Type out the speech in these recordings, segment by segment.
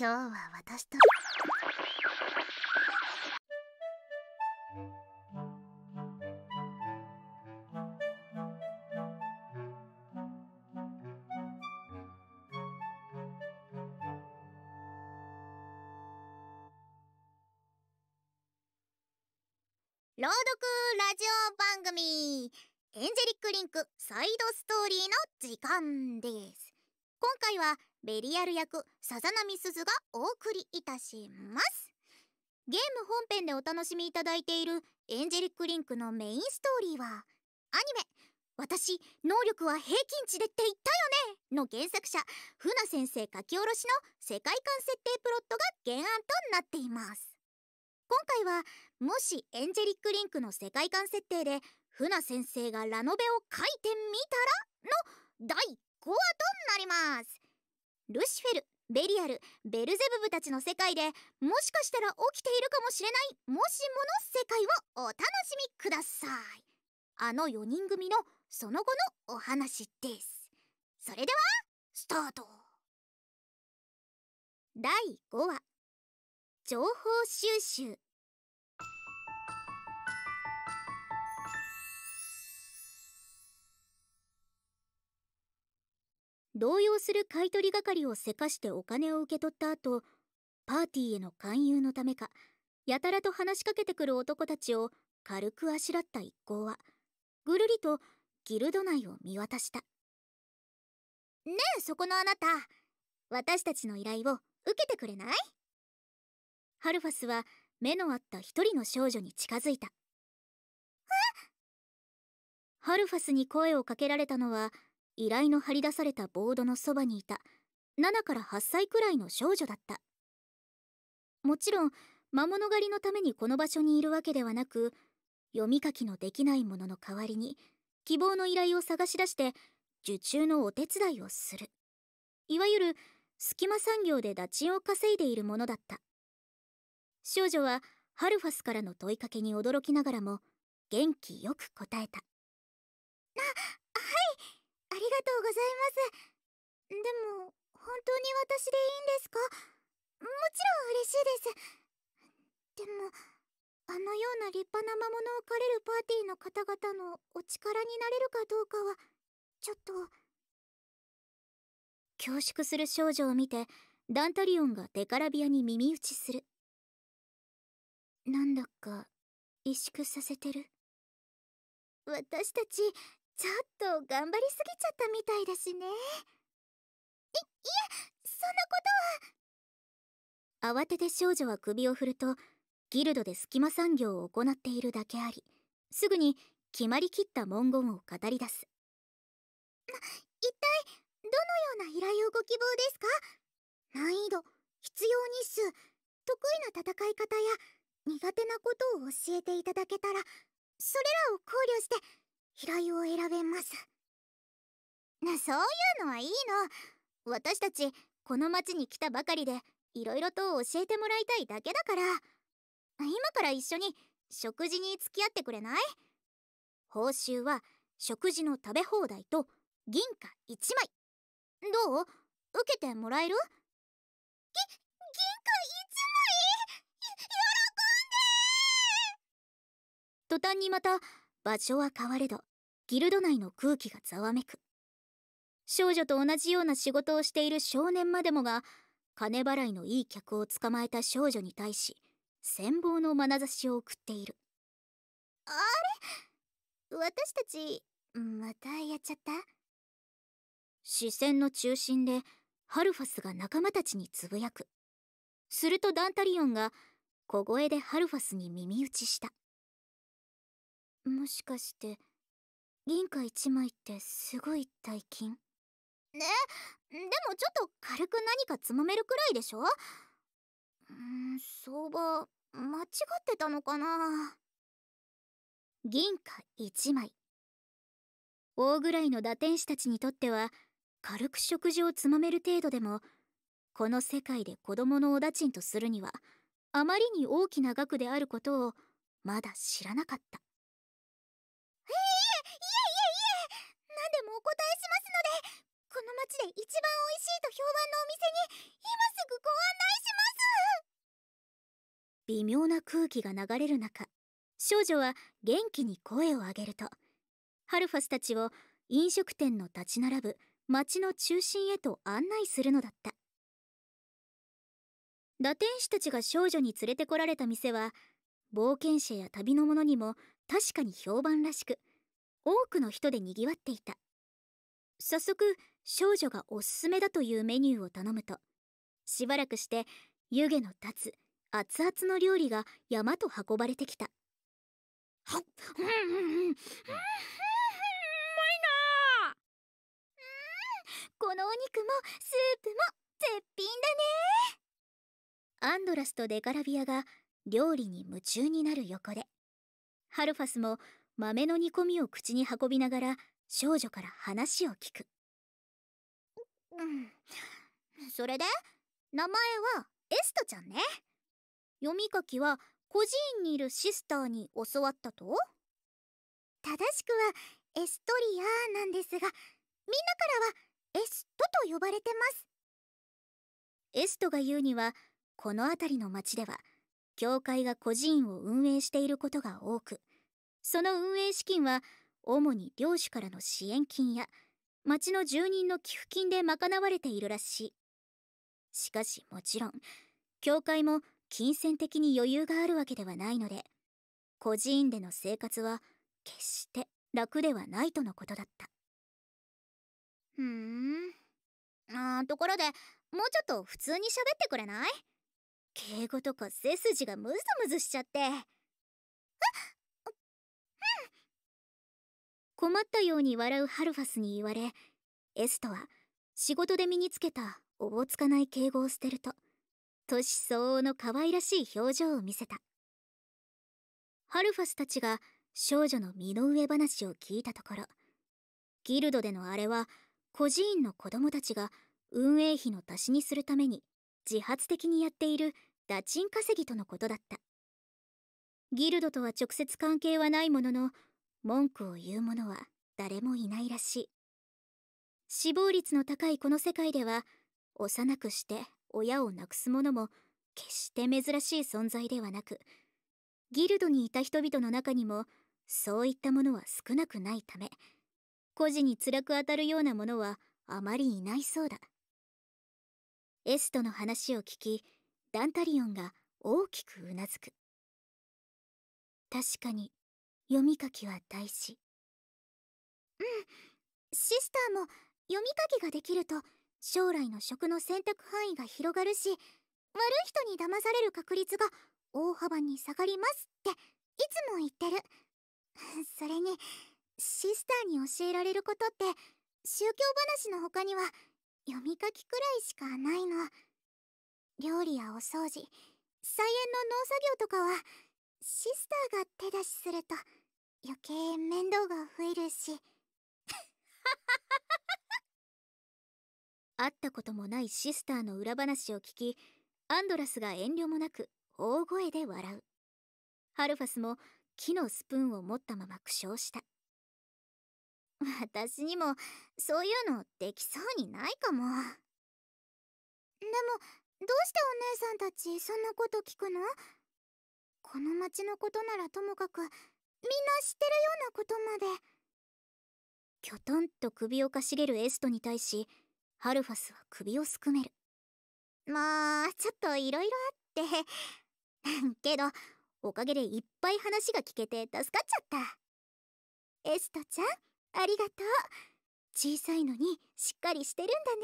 今日は私と。朗読ラジオ番組エンジェリック・リンクサイドストーリーの時間です今回はベリアル役笹波鈴がお送りいたしますゲーム本編でお楽しみいただいているエンジェリックリンクのメインストーリーはアニメ私能力は平均値でって言ったよねの原作者船先生書き下ろしの世界観設定プロットが原案となっています今回はもしエンジェリックリンクの世界観設定で船先生がラノベを書いてみたらの第5話となりますルシフェルベリアルベルゼブブたちの世界でもしかしたら起きているかもしれないもしもの世界をお楽しみくださいあの4人組のその後のお話ですそれではスタート第5話情報収集動揺する買取係をせかしてお金を受け取った後パーティーへの勧誘のためかやたらと話しかけてくる男たちを軽くあしらった一行はぐるりとギルド内を見渡したねえそこのあなた私たちの依頼を受けてくれないハルファスは目の合った一人の少女に近づいたハルファスに声をかけられたのは依頼の張り出されたボードのそばにいた7から8歳くらいの少女だったもちろん魔物狩りのためにこの場所にいるわけではなく読み書きのできないものの代わりに希望の依頼を探し出して受注のお手伝いをするいわゆる隙間産業で打賃を稼いでいるものだった少女はハルファスからの問いかけに驚きながらも元気よく答えたりがとうございますでも本当に私でいいんですかもちろん嬉しいですでもあのような立派な魔物を狩れるパーティーの方々のお力になれるかどうかはちょっと恐縮する少女を見てダンタリオンがデカラビアに耳打ちするなんだか萎縮させてる私たちちょっと頑張りすぎちゃったみたいだしねいいえそんなことは慌てて少女は首を振るとギルドで隙間産業を行っているだけありすぐに決まりきった文言を語り出す一体どのような依頼をご希望ですか難易度必要日数得意な戦い方や苦手なことを教えていただけたらそれらを考慮して依頼を選べますなそういうのはいいの私たちこの町に来たばかりで色々と教えてもらいたいだけだから今から一緒に食事に付き合ってくれない報酬は食事の食べ放題と銀貨1枚どう受けてもらえるぎ銀貨1枚喜んで途端にまた場所は変われどギルド内の空気がざわめく少女と同じような仕事をしている少年までもが金払いのいい客を捕まえた少女に対し羨望の眼差しを送っているあれ私たちまたやっちゃった視線の中心でハルファスが仲間たちにつぶやくするとダンタリオンが小声でハルファスに耳打ちしたもしかして銀貨1枚ってすごい大金ねでもちょっと軽く何かつまめるくらいでしょうん相場間違ってたのかな銀貨1枚大ぐらいの打天使たちにとっては軽く食事をつまめる程度でもこの世界で子供のお駄賃とするにはあまりに大きな額であることをまだ知らなかったで一番美味しいと評判のお店に今すぐご案内します微妙な空気が流れる中少女は元気に声を上げるとハルファスたちを飲食店の立ち並ぶ町の中心へと案内するのだった打天使たちが少女に連れてこられた店は冒険者や旅の者にも確かに評判らしく多くの人でにぎわっていた早速少女がおすすめだというメニューを頼むとしばらくして湯気の立つ熱々の料理が山と運ばれてきたはっこのお肉もスープも絶品だねアンドラスとデカラビアが料理に夢中になる横でハルファスも豆の煮込みを口に運びながら少女から話を聞くうんそれで名前はエストちゃんね読み書きは孤児院にいるシスターに教わったと正しくはエストリアなんですがみんなからはエストと呼ばれてますエストが言うにはこの辺りの町では教会が孤児院を運営していることが多くその運営資金は主に領主からの支援金や町の住人の寄付金で賄われているらしいしかしもちろん教会も金銭的に余裕があるわけではないので孤児院での生活は決して楽ではないとのことだったふんあところでもうちょっと普通に喋ってくれない敬語とか背筋がムズムズしちゃって。困ったように笑うハルファスに言われエストは仕事で身につけたおぼつかない敬語を捨てると年相応の可愛らしい表情を見せたハルファスたちが少女の身の上話を聞いたところギルドでのあれは孤児院の子供たちが運営費の足しにするために自発的にやっている打賃稼ぎとのことだったギルドとは直接関係はないものの文句を言う者は誰もいないらしい。死亡率の高いこの世界では、幼くして親を亡くす者も決して珍しい存在ではなく、ギルドにいた人々の中にもそういったものは少なくないため、孤児に辛く当たるようなものはあまりいないそうだ。エストの話を聞き、ダンタリオンが大きくうなずく。確かに読み書きは大事うんシスターも読み書きができると将来の食の選択範囲が広がるし悪い人に騙される確率が大幅に下がりますっていつも言ってる それにシスターに教えられることって宗教話の他には読み書きくらいしかないの料理やお掃除菜園の農作業とかはシスターが手出しすると。余計面倒が増えるし 会ったこともないシスターの裏話を聞きアンドラスが遠慮もなく大声で笑うハルファスも木のスプーンを持ったまま苦笑した私にもそういうのできそうにないかもでもどうしてお姉さんたちそんなこと聞くのこの町のことならともかくみんな知ってるようなことまできょとんと首をかしげるエストに対しハルファスは首をすくめるまあちょっといろいろあって けどおかげでいっぱい話が聞けて助かっちゃったエストちゃんありがとう小さいのにしっかりしてるんだね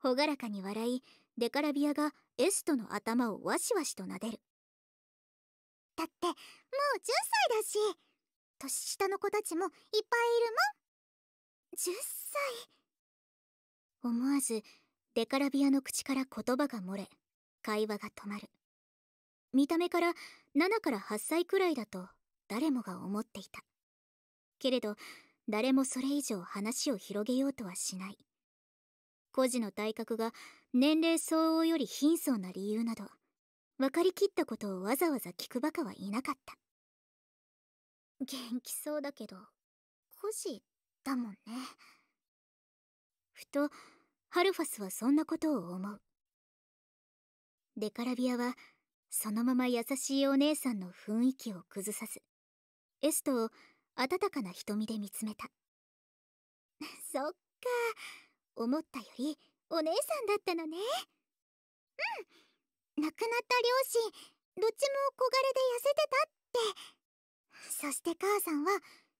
朗らかに笑いデカラビアがエストの頭をわしわしと撫でるったってもう10歳だし年下の子たちもいっぱいいるもん10歳思わずデカラビアの口から言葉が漏れ会話が止まる見た目から7から8歳くらいだと誰もが思っていたけれど誰もそれ以上話を広げようとはしない孤児の体格が年齢相応より貧相な理由など分かりきったことをわざわざ聞くバカはいなかった元気そうだけど孤児だもんねふとハルファスはそんなことを思うデカラビアはそのまま優しいお姉さんの雰囲気を崩さずエストを温かな瞳で見つめた そっか思ったよりお姉さんだったのねうん亡くなった両親どっちも小柄で痩せてたってそして母さんは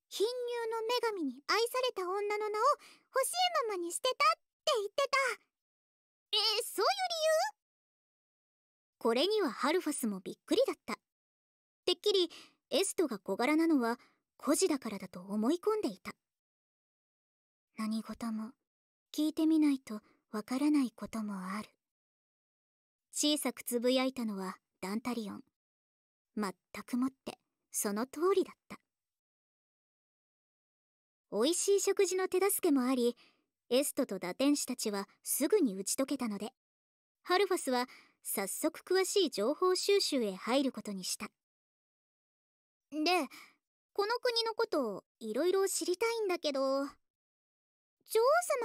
貧乳の女神に愛された女の名を欲しいままにしてたって言ってたえー、そういう理由これにはハルファスもびっくりだったてっきりエストが小柄なのは孤児だからだと思い込んでいた何事も聞いてみないとわからないこともある小さくつぶやいたのはダンタリオン。まったくもって、その通りだった。美味しい食事の手助けもあり、エストと打天使たちはすぐに打ち解けたので、ハルファスは早速詳しい情報収集へ入ることにした。で、この国のことをいろいろ知りたいんだけど、女王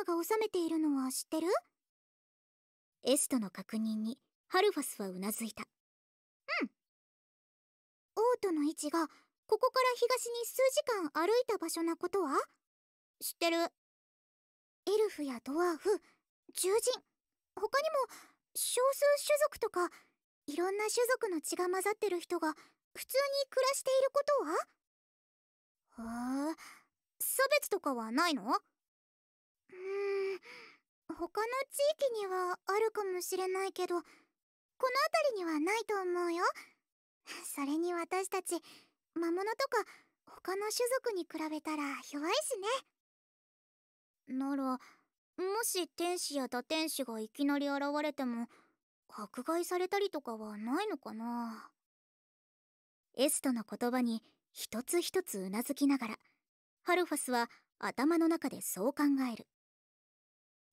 様が治めているのは知ってるエストの確認にハルファスはうなずいたうん王都の位置がここから東に数時間歩いた場所なことは知ってるエルフやドワーフ獣人他にも少数種族とかいろんな種族の血が混ざってる人が普通に暮らしていることはへえ差別とかはないのうーん他の地域にはあるかもしれないけどこの辺りにはないと思うよそれに私たち魔物とか他の種族に比べたら弱いしねならもし天使や堕天使がいきなり現れても迫害されたりとかはないのかなエストの言葉に一つ一つうなずきながらハルファスは頭の中でそう考える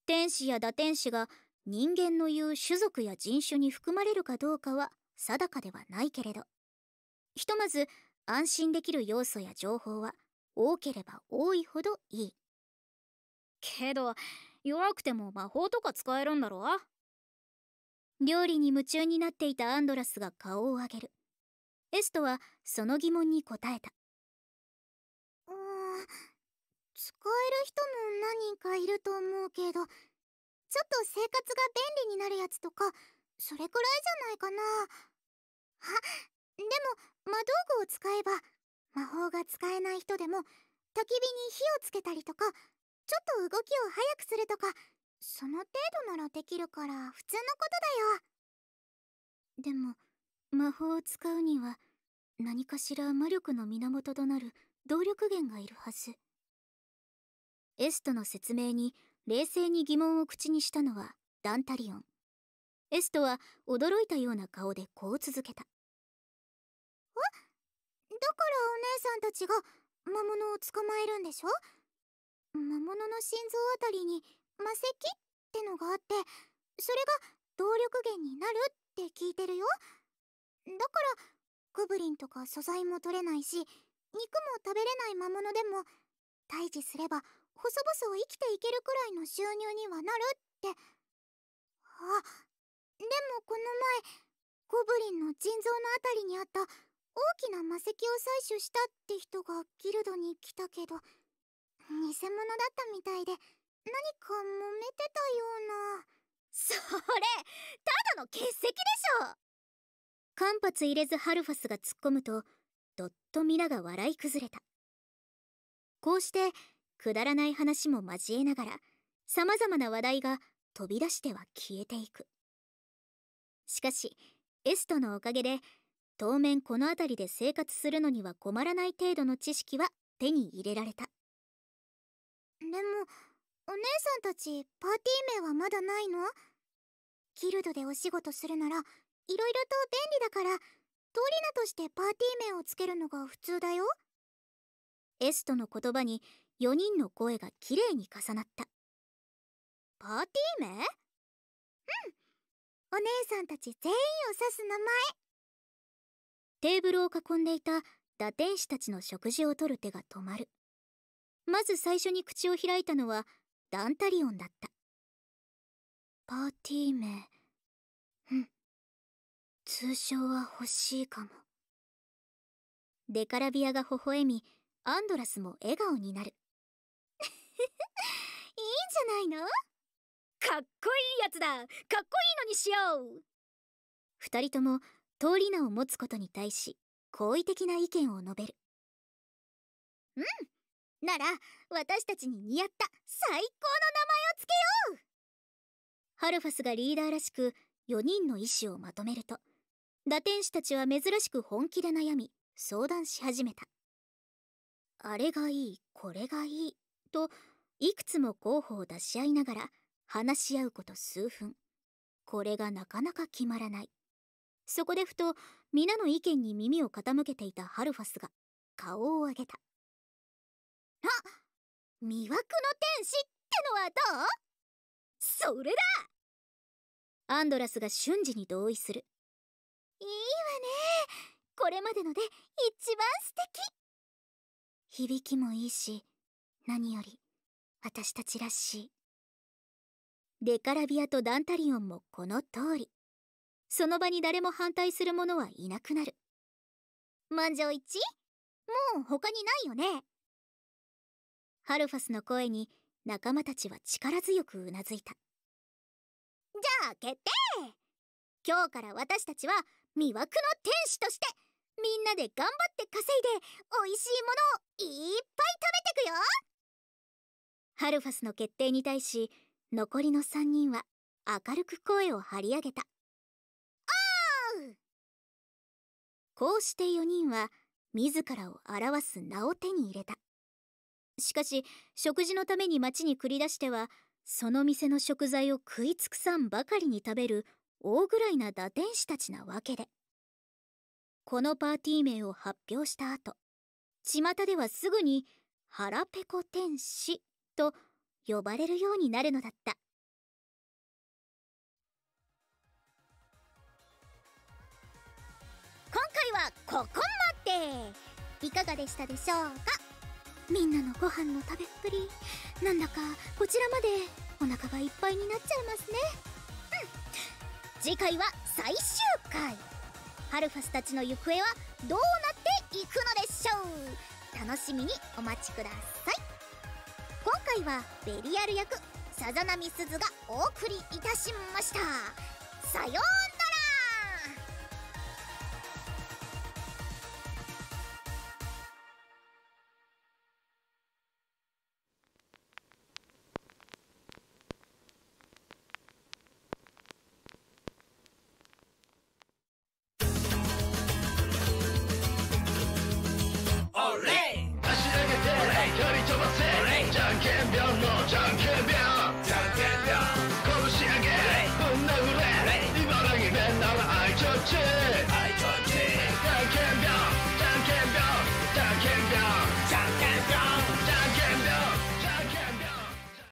天使や堕天使が人間の言う種族や人種に含まれるかどうかは定かではないけれどひとまず安心できる要素や情報は多ければ多いほどいいけど弱くても魔法とか使えるんだろ料理に夢中になっていたアンドラスが顔を上げるエストはその疑問に答えたうーん使える人もちょっと生活が便利になるやつとかそれくらいじゃないかなあでも魔道具を使えば魔法が使えない人でも焚き火に火をつけたりとかちょっと動きを速くするとかその程度ならできるから普通のことだよでも魔法を使うには何かしら魔力の源となる動力源がいるはずエストの説明に冷静に疑問を口にしたのはダンタリオン。エストは驚いたような顔でこう続けた。あだからお姉さんたちが魔物を捕まえるんでしょ魔物の心臓あたりに魔石ってのがあって、それが動力源になるって聞いてるよ。だから、グブリンとか素材も取れないし、肉も食べれない魔物でも、退治すれば細々生きていけるくらいの収入にはなるってあでもこの前ゴブリンの腎臓のあたりにあった大きな魔石を採取したって人がギルドに来たけど偽物だったみたいで何か揉めてたようなそれただの欠席でしょ間髪入れずハルファスが突っ込むとどっと皆が笑い崩れたこうしてくだらない話も交えながら、様々な話題が飛び出しては消えていく。しかし、エストのおかげで、当面この辺りで生活するのには困らない程度の知識は手に入れられた。でも、お姉さんたちパーティー名はまだないのギルドでお仕事するなら、いろいろと便利だから、トリナとしてパーティー名をつけるのが普通だよ。エストの言葉に4人の声がきれいに重なったパーティー名うんお姉さんたち全員を指す名前テーブルを囲んでいた打天使たちの食事をとる手が止まるまず最初に口を開いたのはダンタリオンだったパーティー名うん通称は欲しいかもデカラビアが微笑みアンドラスも笑顔になるいいんじゃないのかっこいいやつだかっこいいのにしよう2人とも通り名を持つことに対し好意的な意見を述べるうんなら私たちに似合った最高の名前をつけようハルファスがリーダーらしく4人の意思をまとめると打天使たちは珍しく本気で悩み相談し始めたあれがいいこれがいいといくつも候補を出し合いながら話し合うこと数分これがなかなか決まらないそこでふと皆の意見に耳を傾けていたハルファスが顔を上げたあ魅惑の天使ってのはどうそれだアンドラスが瞬時に同意するいいわねこれまでので一番素敵響きもいいし何より私たちらしいデカラビアとダンタリオンもこの通りその場に誰も反対する者はいなくなる満場一致もう他にないよねハルファスの声に仲間たちは力強くうなずいたじゃあ決定今日から私たちは魅惑の天使としてみんなで頑張って稼いで美味しいものをいっぱい食べてくよハルファスの決定に対し残りの3人は明るく声を張り上げたこうして4人は自らを表す名を手に入れたしかし食事のために町に繰り出してはその店の食材を食い尽くさんばかりに食べる大ぐらいな打天使たちなわけでこのパーティー名を発表した後巷ではすぐに「腹ペコ天使」と呼ばれるようになるのだった今回はここまでいかがでしたでしょうかみんなのご飯の食べっぷりなんだかこちらまでお腹がいっぱいになっちゃいますねうん次回は最終回ハルファスたちの行方はどうなっていくのでしょう楽しみにお待ちください回はベリアル役さざ波すずがお送りいたしましたさようなら